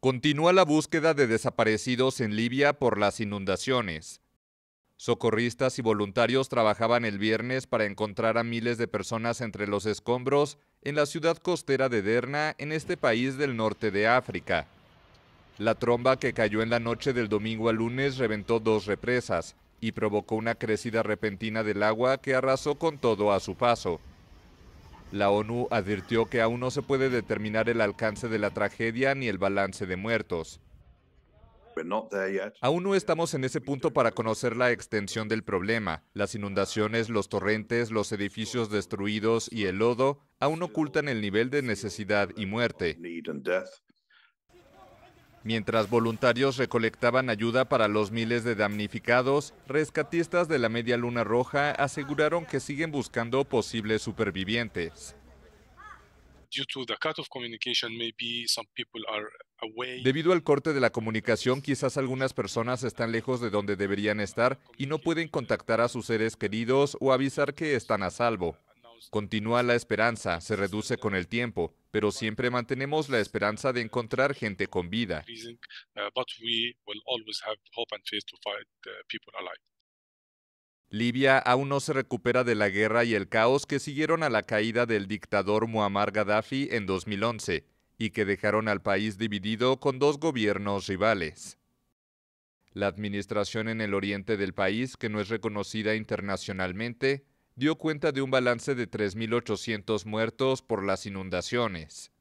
Continúa la búsqueda de desaparecidos en Libia por las inundaciones. Socorristas y voluntarios trabajaban el viernes para encontrar a miles de personas entre los escombros en la ciudad costera de Derna, en este país del norte de África. La tromba que cayó en la noche del domingo al lunes reventó dos represas y provocó una crecida repentina del agua que arrasó con todo a su paso. La ONU advirtió que aún no se puede determinar el alcance de la tragedia ni el balance de muertos. Aún no estamos en ese punto para conocer la extensión del problema. Las inundaciones, los torrentes, los edificios destruidos y el lodo aún ocultan el nivel de necesidad y muerte. Mientras voluntarios recolectaban ayuda para los miles de damnificados, rescatistas de la Media Luna Roja aseguraron que siguen buscando posibles supervivientes. Debido al corte de la comunicación, quizás algunas personas están lejos de donde deberían estar y no pueden contactar a sus seres queridos o avisar que están a salvo. Continúa la esperanza, se reduce con el tiempo, pero siempre mantenemos la esperanza de encontrar gente con vida. Uh, Libia aún no se recupera de la guerra y el caos que siguieron a la caída del dictador Muammar Gaddafi en 2011 y que dejaron al país dividido con dos gobiernos rivales. La administración en el oriente del país, que no es reconocida internacionalmente, dio cuenta de un balance de 3.800 muertos por las inundaciones.